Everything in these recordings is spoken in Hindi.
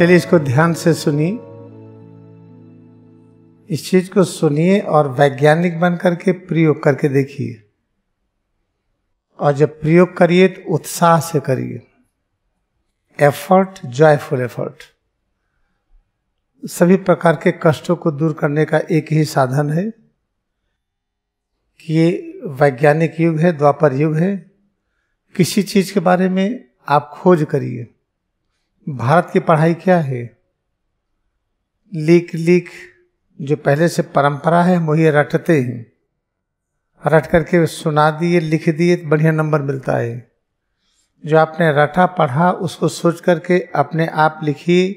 चलिए इसको ध्यान से सुनिए इस चीज को सुनिए और वैज्ञानिक बन करके प्रयोग करके देखिए और जब प्रयोग करिए तो उत्साह से करिए एफर्ट जॉयफुल एफर्ट सभी प्रकार के कष्टों को दूर करने का एक ही साधन है कि ये वैज्ञानिक युग है द्वापर युग है किसी चीज के बारे में आप खोज करिए भारत की पढ़ाई क्या है लीक लीक जो पहले से परंपरा है वही रटते हैं रट करके सुना दिए लिख दिए तो बढ़िया नंबर मिलता है जो आपने रटा पढ़ा उसको सोच करके अपने आप लिखिए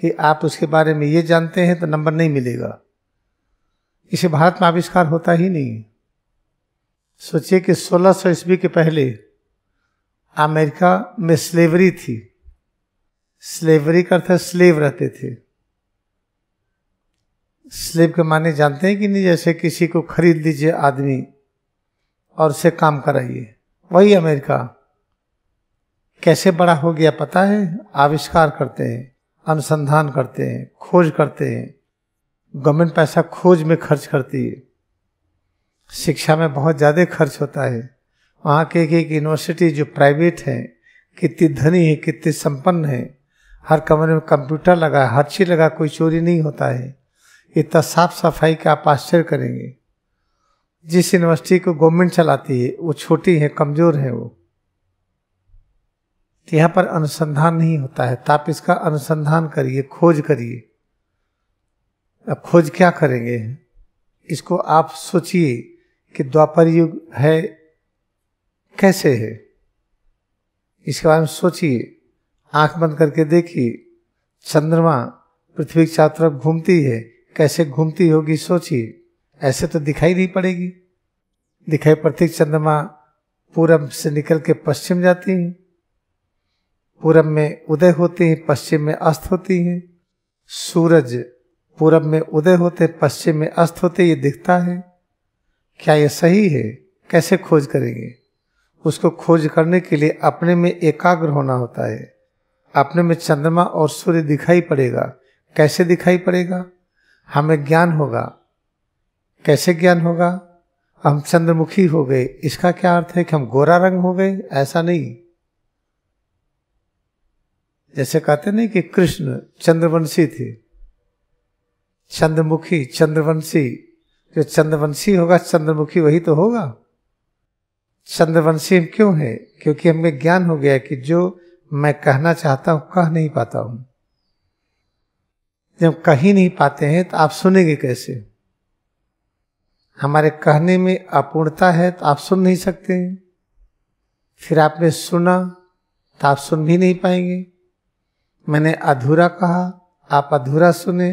कि आप उसके बारे में ये जानते हैं तो नंबर नहीं मिलेगा इसे भारत में आविष्कार होता ही नहीं सोचिए कि 1600 ईस्वी के पहले अमेरिका में स्लेवरी थी स्लेवरी का अर्थ स्लेव रहते थे स्लेव के माने जानते हैं कि नहीं जैसे किसी को खरीद लीजिए आदमी और उसे काम कराइए वही अमेरिका कैसे बड़ा हो गया पता है आविष्कार करते हैं अनुसंधान करते हैं खोज करते हैं गवर्नमेंट पैसा खोज में खर्च करती है शिक्षा में बहुत ज़्यादा खर्च होता है वहाँ के एक यूनिवर्सिटी जो प्राइवेट है कितनी धनी है कितनी संपन्न है हर कमरे में कंप्यूटर लगा है हर चीज़ लगा कोई चोरी नहीं होता है इतना साफ सफाई का आप आश्चर्य करेंगे जिस यूनिवर्सिटी को गवर्नमेंट चलाती है वो छोटी है कमज़ोर है वो तो यहाँ पर अनुसंधान नहीं होता है तो आप इसका अनुसंधान करिए खोज करिए अब खोज क्या करेंगे इसको आप सोचिए कि द्वापर युग है कैसे है इसके बारे में सोचिए आंख बंद करके देखी चंद्रमा पृथ्वी के चार तरफ घूमती है कैसे घूमती होगी सोची ऐसे तो दिखाई नहीं पड़ेगी दिखाई पड़ती चंद्रमा पूरब से निकल के पश्चिम जाती है पूरब में उदय होती है पश्चिम में अस्त होती है सूरज पूरब में उदय होते पश्चिम में अस्त होते ये दिखता है क्या ये सही है कैसे खोज करेंगे उसको खोज करने के लिए अपने में एकाग्र होना होता है अपने में चंद्रमा और सूर्य दिखाई पड़ेगा कैसे दिखाई पड़ेगा हमें ज्ञान होगा कैसे ज्ञान होगा हम चंद्रमुखी हो गए इसका क्या अर्थ है कि हम गोरा रंग हो गए ऐसा नहीं जैसे कहते नहीं कि कृष्ण चंद्रवंशी थे चंद्रमुखी चंद्रवंशी जो चंद्रवंशी होगा चंद्रमुखी वही तो होगा चंद्रवंशी हम क्यों है क्योंकि हमें ज्ञान हो गया कि जो मैं कहना चाहता हूं कह नहीं पाता हूं जब कह ही नहीं पाते हैं तो आप सुनेंगे कैसे हमारे कहने में अपूर्णता है तो आप सुन नहीं सकते हैं फिर आपने सुना तो आप सुन भी नहीं पाएंगे मैंने अधूरा कहा आप अधूरा सुने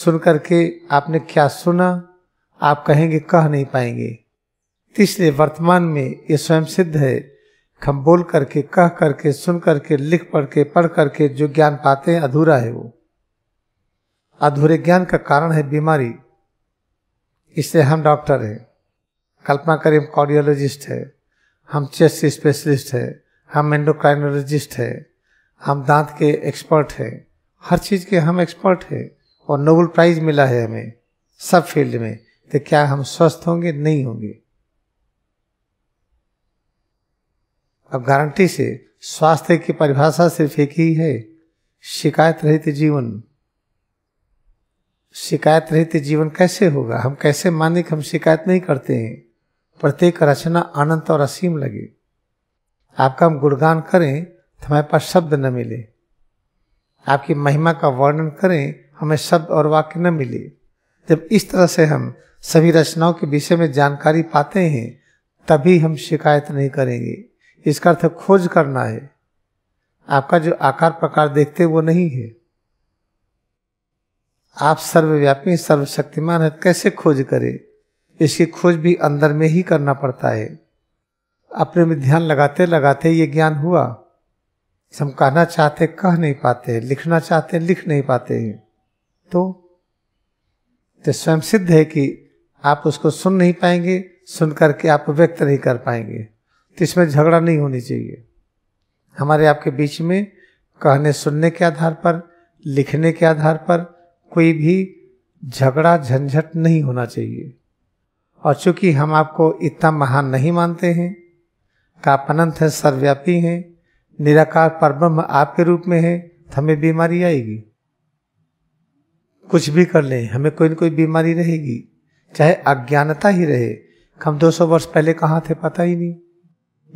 सुन करके आपने क्या सुना आप कहेंगे कह नहीं पाएंगे इसलिए वर्तमान में ये स्वयं सिद्ध है हम बोल करके कह करके सुन करके लिख पढ़ के पढ़ करके जो ज्ञान पाते हैं अधूरा है वो अधूरे ज्ञान का कारण है बीमारी इससे हम डॉक्टर हैं कल्पना करें कार्डियोलॉजिस्ट है हम चेस्ट स्पेशलिस्ट है हम एंडोक्राइनोलॉजिस्ट है हम दांत के एक्सपर्ट हैं हर चीज़ के हम एक्सपर्ट हैं और नोबल प्राइज़ मिला है हमें सब फील्ड में तो क्या हम स्वस्थ होंगे नहीं होंगे अब गारंटी से स्वास्थ्य की परिभाषा सिर्फ एक ही है शिकायत रहित जीवन शिकायत रहित जीवन कैसे होगा हम कैसे माने कि हम शिकायत नहीं करते हैं प्रत्येक रचना अनंत और असीम लगे आपका हम गुणगान करें तो हमारे पास शब्द न मिले आपकी महिमा का वर्णन करें हमें शब्द और वाक्य न मिले जब इस तरह से हम सभी रचनाओं के विषय में जानकारी पाते हैं तभी हम शिकायत नहीं करेंगे इसका अर्थ खोज करना है आपका जो आकार प्रकार देखते वो नहीं है आप सर्वव्यापी सर्वशक्तिमान है कैसे खोज करें इसकी खोज भी अंदर में ही करना पड़ता है अपने में ध्यान लगाते लगाते ये ज्ञान हुआ हम कहना चाहते कह नहीं पाते लिखना चाहते लिख नहीं पाते हैं तो तो स्वयं सिद्ध है कि आप उसको सुन नहीं पाएंगे सुन करके आप व्यक्त नहीं कर पाएंगे तो इसमें झगड़ा नहीं होनी चाहिए हमारे आपके बीच में कहने सुनने के आधार पर लिखने के आधार पर कोई भी झगड़ा झंझट नहीं होना चाहिए और चूंकि हम आपको इतना महान नहीं मानते हैं का अनंत है सर्वव्यापी हैं निराकार परब्रह्म आपके रूप में है तो हमें बीमारी आएगी कुछ भी कर लें हमें कोई ना कोई बीमारी रहेगी चाहे अज्ञानता ही रहे हम 200 वर्ष पहले कहाँ थे पता ही नहीं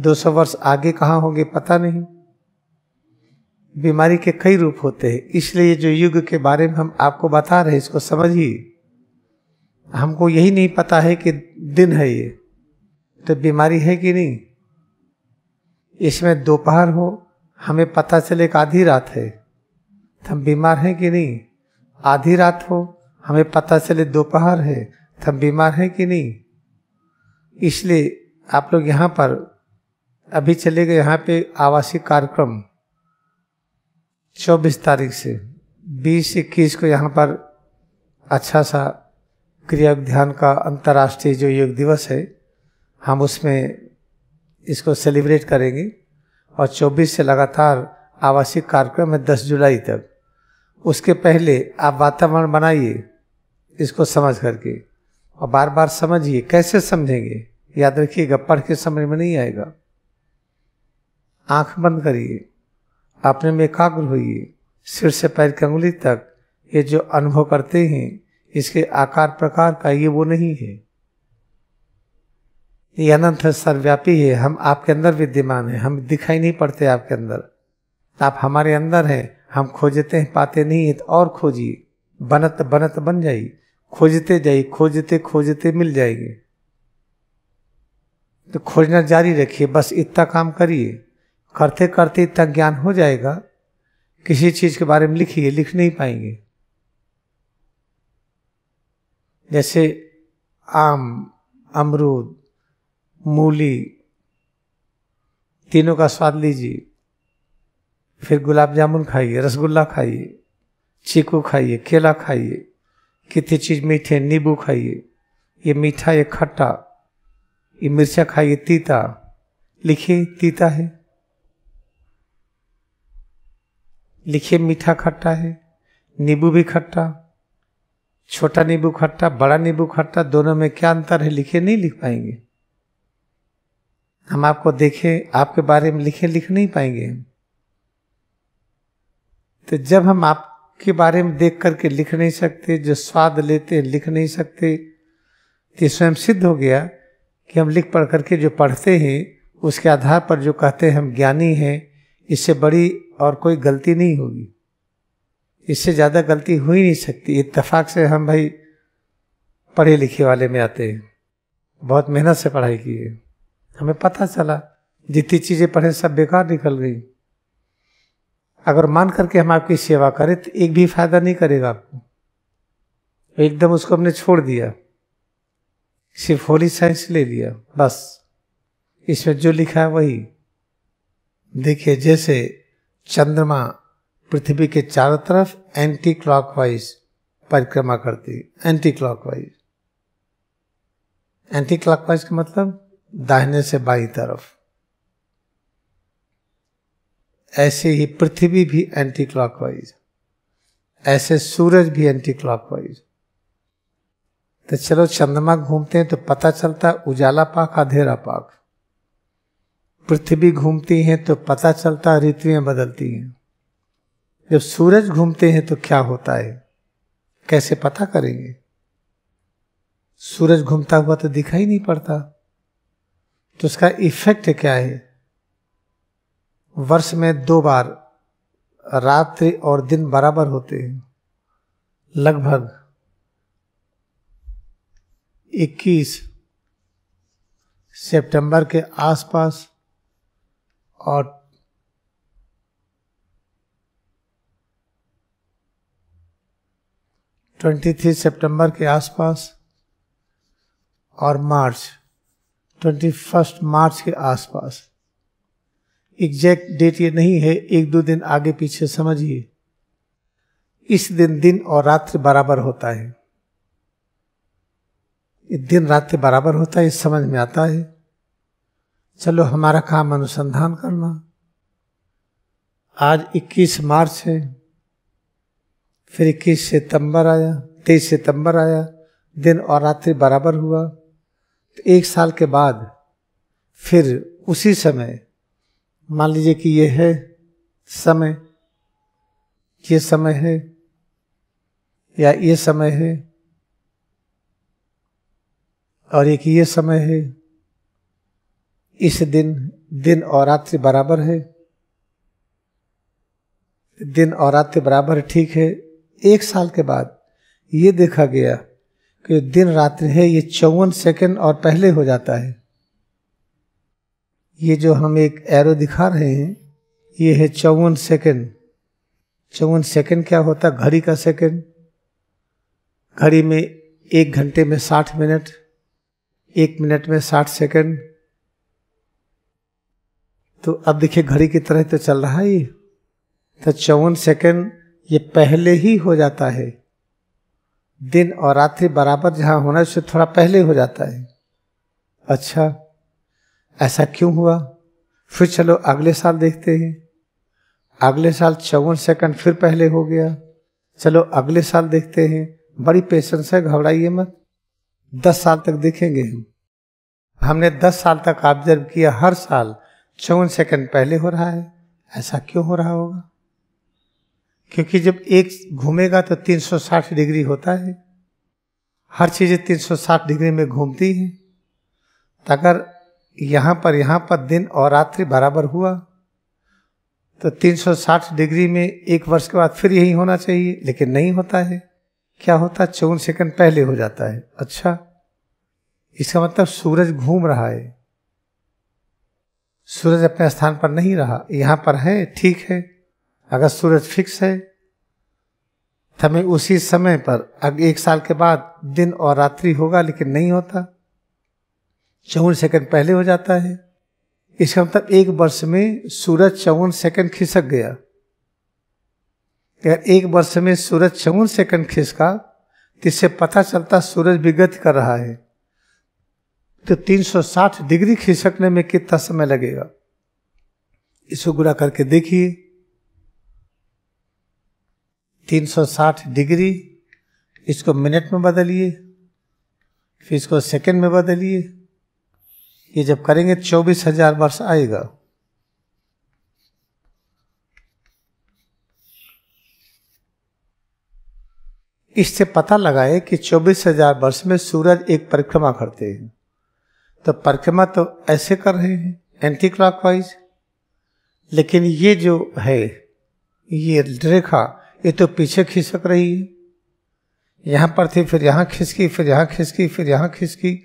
200 वर्ष आगे कहाँ होंगे पता नहीं बीमारी के कई रूप होते हैं इसलिए जो युग के बारे में हम आपको बता रहे इसको समझिए हमको यही नहीं पता है कि दिन है ये तो बीमारी है कि नहीं इसमें दोपहर हो हमें पता चले कि आधी रात है तो हम बीमार हैं कि नहीं आधी रात हो हमें पता चले दोपहर है तो हम बीमार हैं कि नहीं इसलिए आप लोग यहाँ पर अभी चलेगा यहाँ पे आवासीय कार्यक्रम 24 तारीख से 20 इक्कीस को यहाँ पर अच्छा सा क्रिया ध्यान का अंतर्राष्ट्रीय जो योग दिवस है हम उसमें इसको सेलिब्रेट करेंगे और 24 से लगातार आवासीय कार्यक्रम है 10 जुलाई तक उसके पहले आप वातावरण बनाइए इसको समझ करके और बार बार समझिए कैसे समझेंगे याद रखिएगा पढ़ के समझ में नहीं आएगा आंख बंद करिए अपने में एकाग्र होइए सिर से पैर की उंगली तक ये जो अनुभव करते हैं इसके आकार प्रकार का ये वो नहीं है ये अनंत है सर्वव्यापी है हम आपके अंदर विद्यमान है हम दिखाई नहीं पड़ते आपके अंदर आप हमारे अंदर हैं हम खोजते हैं पाते नहीं है तो और खोजिए बनत बनत बन जाइए खोजते जाइए खोजते खोजते मिल जाएंगे तो खोजना जारी रखिए बस इतना काम करिए करते करते इतना ज्ञान हो जाएगा किसी चीज़ के बारे में लिखिए लिख नहीं पाएंगे जैसे आम अमरूद मूली तीनों का स्वाद लीजिए फिर गुलाब जामुन खाइए रसगुल्ला खाइए चीकू खाइए केला खाइए कितनी चीज़ मीठे नींबू खाइए ये मीठा ये खट्टा ये मिर्चा खाइए तीता लिखिए तीता है लिखिए मीठा खट्टा है नींबू भी खट्टा छोटा नींबू खट्टा बड़ा नींबू खट्टा दोनों में क्या अंतर है लिखे नहीं लिख पाएंगे हम आपको देखे आपके बारे में लिखे लिख नहीं पाएंगे तो जब हम आपके बारे में देख करके लिख नहीं सकते जो स्वाद लेते हैं लिख नहीं सकते तो स्वयं सिद्ध हो गया कि हम लिख पढ़ करके जो पढ़ते हैं उसके आधार पर जो कहते हैं हम ज्ञानी हैं इससे बड़ी और कोई गलती नहीं होगी इससे ज़्यादा गलती हो ही नहीं सकती इतफाक से हम भाई पढ़े लिखे वाले में आते हैं बहुत मेहनत से पढ़ाई की है हमें पता चला जितनी चीज़ें पढ़े सब बेकार निकल गई अगर मान करके हम आपकी सेवा करें तो एक भी फायदा नहीं करेगा आपको एकदम उसको हमने छोड़ दिया सिर्फ होली साइंस ले लिया बस इसमें जो लिखा है वही देखिए जैसे चंद्रमा पृथ्वी के चारों तरफ एंटी क्लॉकवाइज परिक्रमा करती एंटी क्लॉकवाइज एंटी क्लॉकवाइज का मतलब दाहिने से बाई तरफ ऐसे ही पृथ्वी भी एंटी क्लॉकवाइज ऐसे सूरज भी एंटी क्लॉकवाइज तो चलो चंद्रमा घूमते हैं तो पता चलता है उजाला पाक अधेरा पाक पृथ्वी घूमती है तो पता चलता ऋतुएं बदलती हैं जब सूरज घूमते हैं तो क्या होता है कैसे पता करेंगे सूरज घूमता हुआ तो दिखाई नहीं पड़ता तो उसका इफेक्ट क्या है वर्ष में दो बार रात्रि और दिन बराबर होते हैं लगभग 21 सितंबर के आसपास और ट्वेंटी थ्री सेप्टेम्बर के आसपास और मार्च ट्वेंटी फर्स्ट मार्च के आसपास एग्जैक्ट डेट ये नहीं है एक दो दिन आगे पीछे समझिए इस दिन दिन और रात्रि बराबर होता है दिन रात्रि बराबर होता है समझ में आता है चलो हमारा काम अनुसंधान करना आज 21 मार्च है फिर 21 सितंबर आया 23 सितंबर आया दिन और रात्रि बराबर हुआ तो एक साल के बाद फिर उसी समय मान लीजिए कि यह है समय ये समय है या ये समय है और एक ये समय है इस दिन दिन और रात्रि बराबर है दिन और रात्रि बराबर ठीक है एक साल के बाद ये देखा गया कि दिन रात्रि है ये चौवन सेकंड और पहले हो जाता है ये जो हम एक एरो दिखा रहे हैं ये है चौवन सेकंड चौवन सेकंड क्या होता घड़ी का सेकंड घड़ी में एक घंटे में साठ मिनट एक मिनट में साठ सेकंड तो अब देखिए घड़ी की तरह तो चल रहा है तो चौवन सेकेंड ये पहले ही हो जाता है दिन और रात्रि बराबर जहाँ होना है उससे थोड़ा पहले हो जाता है अच्छा ऐसा क्यों हुआ फिर चलो अगले साल देखते हैं अगले साल चौवन सेकंड फिर पहले हो गया चलो अगले साल देखते हैं बड़ी पेशेंस है घबराइए मत दस साल तक देखेंगे हम हमने दस साल तक ऑब्जर्व किया हर साल चौवन सेकंड पहले हो रहा है ऐसा क्यों हो रहा होगा क्योंकि जब एक घूमेगा तो 360 डिग्री होता है हर चीज़ें 360 डिग्री में घूमती हैं तो अगर यहाँ पर यहाँ पर दिन और रात्रि बराबर हुआ तो 360 डिग्री में एक वर्ष के बाद फिर यही होना चाहिए लेकिन नहीं होता है क्या होता है चौवन सेकंड पहले हो जाता है अच्छा इसका मतलब सूरज घूम रहा है सूरज अपने स्थान पर नहीं रहा यहाँ पर है ठीक है अगर सूरज फिक्स है तो हमें उसी समय पर अब एक साल के बाद दिन और रात्रि होगा लेकिन नहीं होता चौवन सेकंड पहले हो जाता है इसका मतलब एक वर्ष में सूरज चौवन सेकंड खिसक गया अगर एक वर्ष में सूरज चौवन सेकंड खिसका तो इससे पता चलता सूरज भी गति कर रहा है तो 360 डिग्री खिसकने में कितना समय लगेगा इसको गुणा करके देखिए 360 डिग्री इसको मिनट में बदलिए फिर इसको सेकंड में बदलिए ये जब करेंगे चौबीस हजार वर्ष आएगा इससे पता लगाए कि चौबीस हजार वर्ष में सूरज एक परिक्रमा करते हैं तो परिक्रमा तो ऐसे कर रहे हैं एंटी क्लॉकवाइज लेकिन ये जो है ये रेखा ये तो पीछे खिसक रही है यहाँ पर थी फिर यहाँ खिसकी फिर यहाँ खिसकी फिर यहाँ खिसकी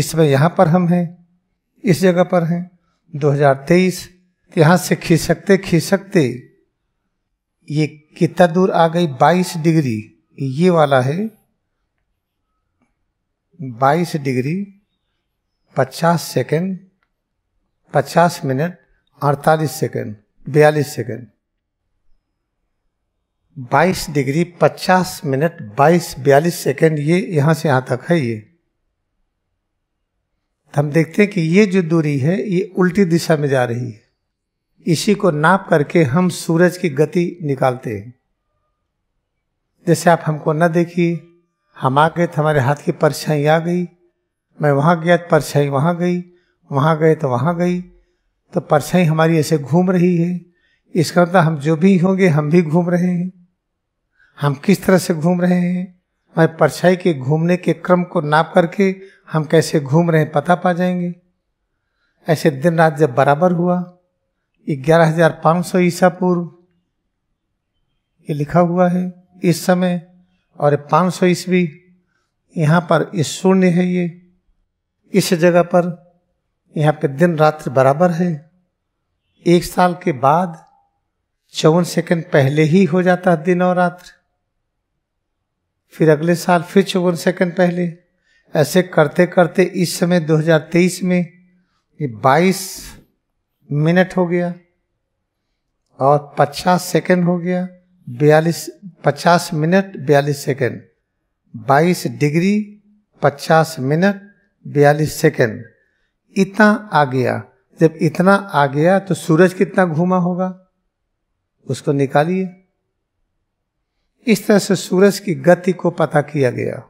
इस समय यहाँ पर हम हैं इस जगह पर हैं 2023 यहाँ से खिसकते खिसकते ये कितना दूर आ गई 22 डिग्री ये वाला है 22 डिग्री पचास सेकेंड पचास मिनट अड़तालीस सेकेंड बयालीस सेकेंड बाईस डिग्री पचास मिनट बाईस बयालीस सेकेंड ये यहां से यहां तक है ये तो हम देखते हैं कि ये जो दूरी है ये उल्टी दिशा में जा रही है इसी को नाप करके हम सूरज की गति निकालते हैं जैसे आप हमको न देखिए हम आ गए तो हमारे हाथ की परछाई आ गई मैं वहाँ गया तो परछाई वहाँ गई वहाँ गए तो वहाँ गई तो परछाई हमारी ऐसे घूम रही है इसका मतलब हम जो भी होंगे हम भी घूम रहे हैं हम किस तरह से घूम रहे हैं हमारे परछाई के घूमने के क्रम को नाप करके हम कैसे घूम रहे हैं पता पा जाएंगे ऐसे दिन रात जब बराबर हुआ ग्यारह हजार पाँच सौ ईसा पूर्व ये लिखा हुआ है इस समय और पाँच सौ ईस्वी यहाँ पर इस शून्य है ये इस जगह पर यहाँ पे दिन रात्र बराबर है एक साल के बाद चौवन सेकंड पहले ही हो जाता है दिन और रात्र फिर अगले साल फिर चौवन सेकंड पहले ऐसे करते करते इस समय 2023 में ये 22 मिनट हो गया और 50 सेकंड हो गया बयालीस 50 मिनट बयालीस सेकंड 22 डिग्री 50 मिनट बयालीस सेकेंड इतना आ गया जब इतना आ गया तो सूरज कितना घूमा होगा उसको निकालिए इस तरह से सूरज की गति को पता किया गया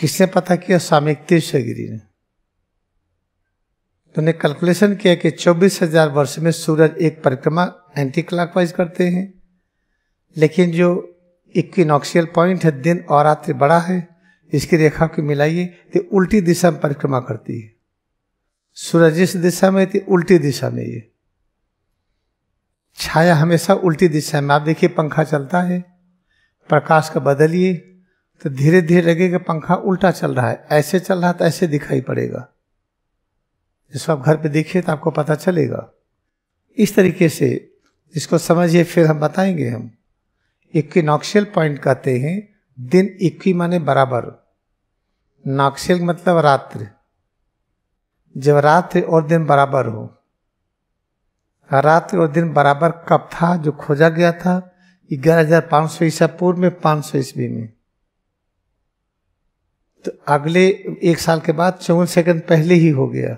किसने पता किया सामिक तीर्थगिरी ने तो ने कैलकुलेशन किया कि चौबीस हजार वर्ष में सूरज एक परिक्रमा एंटी क्लॉकवाइज करते हैं लेकिन जो इक्विनॉक्सियल पॉइंट है दिन और रात्रि बड़ा है इसकी रेखा को मिलाइए तो उल्टी दिशा में परिक्रमा करती है सूरज जिस दिशा में थी उल्टी दिशा में ये छाया हमेशा उल्टी दिशा में आप देखिए पंखा चलता है प्रकाश का बदलिए तो धीरे धीरे लगेगा पंखा उल्टा चल रहा है ऐसे चल रहा है तो ऐसे दिखाई पड़ेगा जिसको आप घर पे देखिए तो आपको पता चलेगा इस तरीके से इसको समझिए फिर हम बताएंगे हम इक्विनॉक्शियल पॉइंट कहते हैं दिन इक्वी माने बराबर नाक्षिल मतलब रात्र जब रात्र और दिन बराबर हो रात्र और दिन बराबर कब था जो खोजा गया था ग्यारह हजार पांच सौ ईसा पूर्व में पांच सौ ईस्वी में तो अगले एक साल के बाद चौवन सेकंड पहले ही हो गया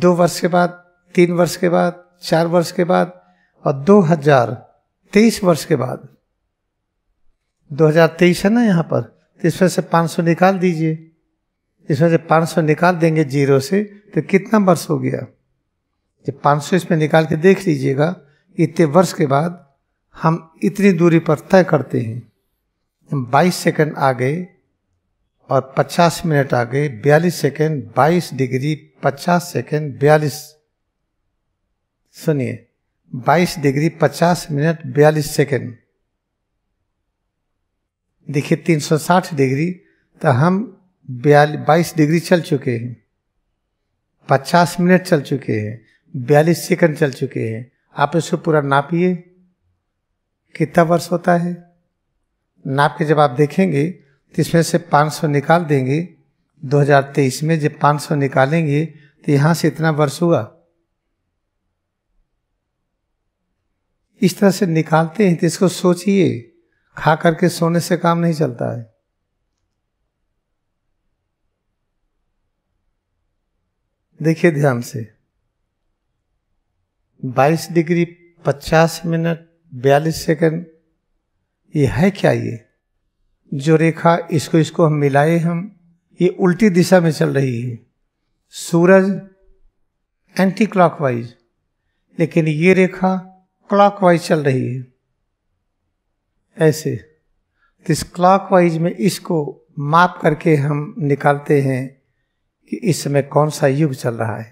दो वर्ष के बाद तीन वर्ष के बाद चार वर्ष के बाद और दो हजार तेईस वर्ष के बाद 2023 है ना यहाँ पर तो इसमें से 500 निकाल दीजिए इसमें से 500 निकाल देंगे जीरो से तो कितना वर्ष हो गया जब 500 इसमें निकाल के देख लीजिएगा इतने वर्ष के बाद हम इतनी दूरी पर तय करते हैं हम 22 सेकंड आ गए और 50 मिनट आ गए 42 सेकंड 22 डिग्री 50 सेकंड 42 सुनिए 22 डिग्री 50 मिनट 42 सेकंड देखिए 360 डिग्री तो हम बाईस डिग्री चल चुके हैं पचास मिनट चल चुके हैं बयालीस सेकंड चल चुके हैं आप इसको पूरा नापिए कितना वर्ष होता है नाप के जब आप देखेंगे तो इसमें से 500 निकाल देंगे 2023 में जब 500 निकालेंगे तो यहाँ से इतना वर्ष हुआ इस तरह से निकालते हैं तो इसको सोचिए खा करके सोने से काम नहीं चलता है देखिए ध्यान से 22 डिग्री 50 मिनट 42 सेकंड ये है क्या ये जो रेखा इसको इसको हम मिलाए हम ये उल्टी दिशा में चल रही है सूरज एंटी क्लॉकवाइज लेकिन ये रेखा क्लॉकवाइज चल रही है ऐसे इस क्लॉकवाइज में इसको माप करके हम निकालते हैं कि इस समय कौन सा युग चल रहा है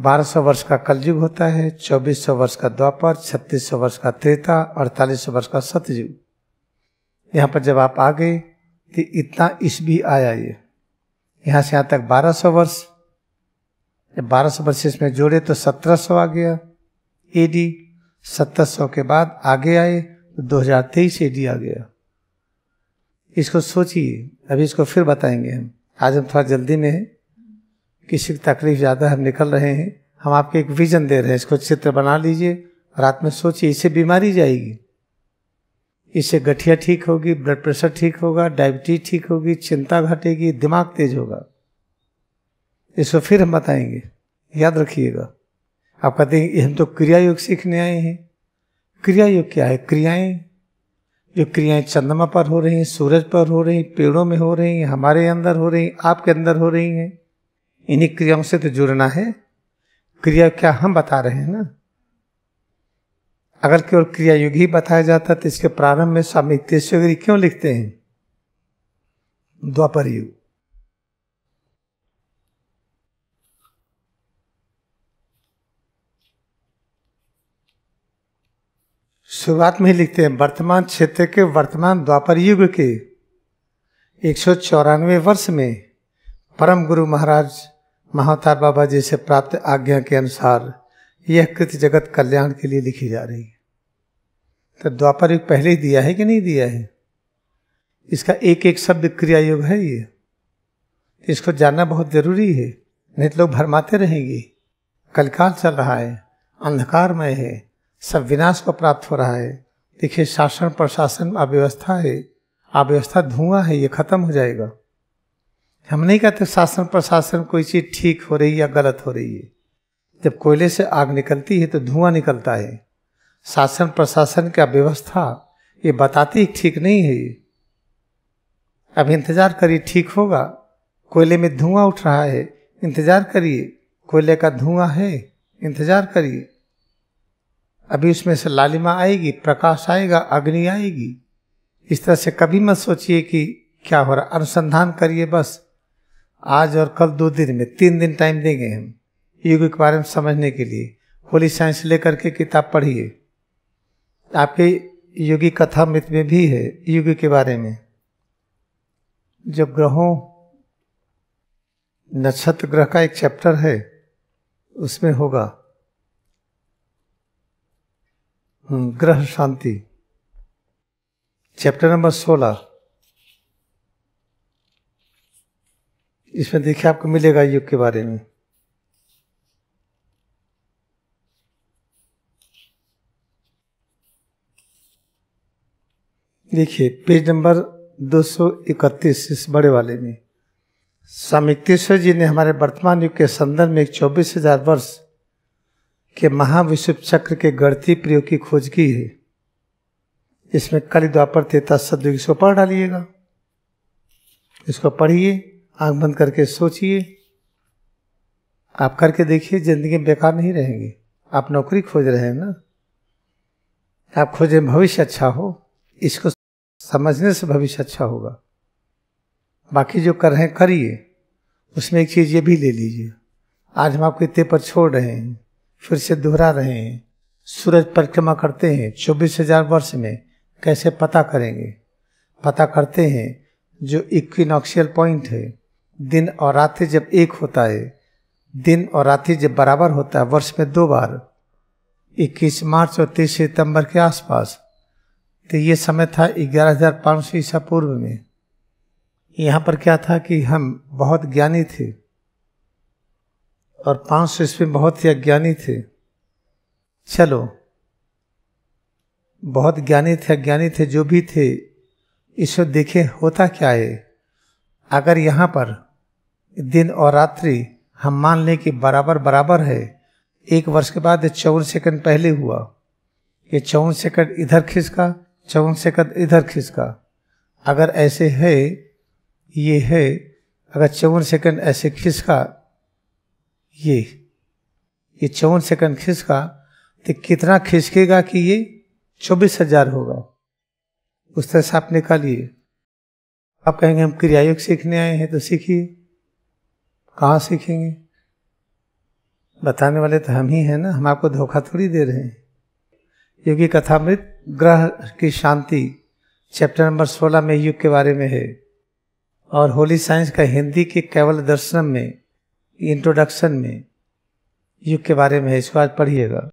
1200 वर्ष का कलयुग होता है 2400 वर्ष का द्वापर 3600 वर्ष का त्रेता 4800 वर्ष का सतयुग यहाँ पर जब आप आ गए तो इतना भी आया ये यहाँ से यहाँ तक 1200 वर्ष जब 1200 वर्ष इसमें जोड़े तो 1700 आ गया एडी सत्तर सौ के बाद आगे आए तो दो हजार तेईस डी आ गया इसको सोचिए अभी इसको फिर बताएंगे हम आज हम थोड़ा जल्दी में है किसी की तकलीफ ज़्यादा हम निकल रहे हैं हम आपके एक विजन दे रहे हैं इसको चित्र बना लीजिए रात में सोचिए इससे बीमारी जाएगी इससे गठिया ठीक होगी ब्लड प्रेशर ठीक होगा डायबिटीज ठीक होगी चिंता घटेगी दिमाग तेज होगा इसको फिर हम बताएंगे याद रखिएगा आप कहते हैं हम तो क्रिया योग सीखने आए हैं क्रिया योग क्या है क्रियाएं जो क्रियाएं चंद्रमा पर हो रही हैं सूरज पर हो रही हैं पेड़ों में हो रही हैं हमारे अंदर हो रही आपके अंदर हो रही हैं इन्हीं क्रियाओं से तो जुड़ना है क्रिया क्या हम बता रहे हैं ना अगर केवल क्रिया युग ही बताया जाता तो इसके प्रारंभ में स्वामी तेजस्वी क्यों लिखते हैं द्वापर युग शुरुआत में ही लिखते हैं वर्तमान क्षेत्र के वर्तमान द्वापर युग के एक सौ चौरानवे वर्ष में परम गुरु महाराज महावतार बाबा जी से प्राप्त आज्ञा के अनुसार यह कृत जगत कल्याण के लिए लिखी जा रही है तो द्वापर युग पहले ही दिया है कि नहीं दिया है इसका एक एक शब्द क्रिया युग है ये इसको जानना बहुत जरूरी है नहीं तो लोग भरमाते रहेंगे कलकाल चल रहा है अंधकारमय है सब विनाश को प्राप्त हो रहा है देखिए शासन प्रशासन अव्यवस्था है अव्यवस्था धुआं है ये खत्म हो जाएगा हम नहीं कहते शासन प्रशासन कोई चीज़ ठीक हो रही है या गलत हो रही है जब कोयले से आग निकलती है तो धुआं निकलता है शासन प्रशासन का व्यवस्था ये बताती ठीक नहीं है ये अब इंतज़ार करिए ठीक होगा कोयले में धुआं उठ रहा है इंतज़ार करिए कोयले का धुआं है इंतज़ार करिए अभी उसमें से लालिमा आएगी प्रकाश आएगा अग्नि आएगी इस तरह से कभी मत सोचिए कि क्या हो रहा अनुसंधान करिए बस आज और कल दो दिन में तीन दिन टाइम देंगे हम युग के बारे में समझने के लिए होली साइंस लेकर के किताब पढ़िए आपके योगी कथा मित में भी है युग के बारे में जब ग्रहों नक्षत्र ग्रह का एक चैप्टर है उसमें होगा हम्म, ग्रह शांति चैप्टर नंबर सोलह इसमें देखिए आपको मिलेगा युग के बारे में देखिए पेज नंबर 231 इस बड़े वाले में तीसरे जी ने हमारे वर्तमान युग के संदर्भ में एक चौबीस हजार वर्ष के महाविश्व चक्र के गणती प्रयोग की खोज की है इसमें कल द्वापर तेता सदयुग इसको पढ़ डालिएगा इसको पढ़िए आंख बंद करके सोचिए आप करके देखिए जिंदगी बेकार नहीं रहेंगे आप नौकरी खोज रहे हैं ना आप खोजे भविष्य अच्छा हो इसको समझने से भविष्य अच्छा होगा बाकी जो कर रहे हैं करिए उसमें एक चीज़ ये भी ले लीजिए आज हम आपको इतने पर छोड़ रहे हैं फिर से दोहरा रहे हैं सूरज परिक्रमा करते हैं चौबीस हजार वर्ष में कैसे पता करेंगे पता करते हैं जो इक्विनॉक्सियल पॉइंट है दिन और रात्रि जब एक होता है दिन और रात्रि जब बराबर होता है वर्ष में दो बार 21 मार्च और 30 सितंबर के आसपास तो ये समय था ग्यारह हजार पाँच सौ ईसा पूर्व में यहाँ पर क्या था कि हम बहुत ज्ञानी थे और पांच सौ ईस्वी बहुत ही अज्ञानी थे चलो बहुत ज्ञानी थे अज्ञानी थे जो भी थे इसे देखे होता क्या है अगर यहाँ पर दिन और रात्रि हम मान लें कि बराबर बराबर है एक वर्ष के बाद चौवन सेकंड पहले हुआ कि चौवन सेकंड इधर खिसका चौवन सेकंड इधर खिसका अगर ऐसे है ये है अगर चौवन सेकंड ऐसे खिसका ये ये चौवन सेकंड खिसका तो कितना खिसकेगा कि ये चौबीस हजार होगा उस तरह से आप निकालिए आप कहेंगे हम क्रियायोग सीखने आए हैं तो सीखिए कहाँ सीखेंगे बताने वाले तो हम ही हैं ना हम आपको धोखा थोड़ी दे रहे हैं योगी कथामृत ग्रह की शांति चैप्टर नंबर 16 में युग के बारे में है और होली साइंस का हिंदी के केवल दर्शन में इंट्रोडक्शन में युग के बारे में इसको आज पढ़िएगा